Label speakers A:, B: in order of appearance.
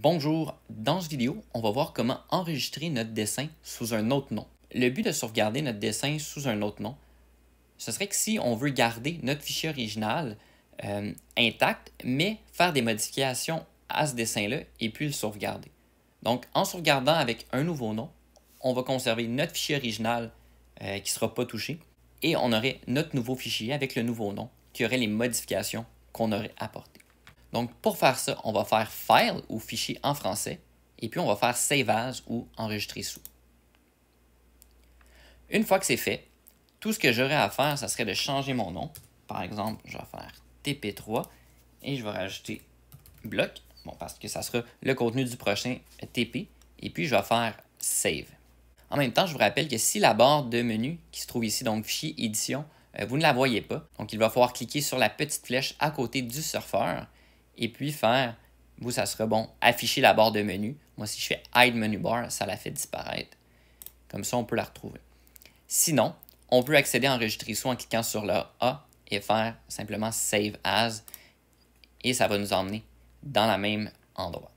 A: Bonjour, dans cette vidéo, on va voir comment enregistrer notre dessin sous un autre nom. Le but de sauvegarder notre dessin sous un autre nom, ce serait que si on veut garder notre fichier original euh, intact, mais faire des modifications à ce dessin-là et puis le sauvegarder. Donc, en sauvegardant avec un nouveau nom, on va conserver notre fichier original euh, qui ne sera pas touché et on aurait notre nouveau fichier avec le nouveau nom qui aurait les modifications qu'on aurait apportées. Donc, pour faire ça, on va faire File ou Fichier en français, et puis on va faire Save as ou Enregistrer sous. Une fois que c'est fait, tout ce que j'aurai à faire, ça serait de changer mon nom. Par exemple, je vais faire TP3 et je vais rajouter bloc, bon, parce que ça sera le contenu du prochain TP, et puis je vais faire Save. En même temps, je vous rappelle que si la barre de menu qui se trouve ici, donc Fichier Édition, euh, vous ne la voyez pas, donc il va falloir cliquer sur la petite flèche à côté du surfeur et puis faire, vous, ça sera bon, afficher la barre de menu. Moi, si je fais Hide Menu Bar, ça la fait disparaître. Comme ça, on peut la retrouver. Sinon, on peut accéder à enregistrer soit en cliquant sur le A et faire simplement Save As, et ça va nous emmener dans la même endroit.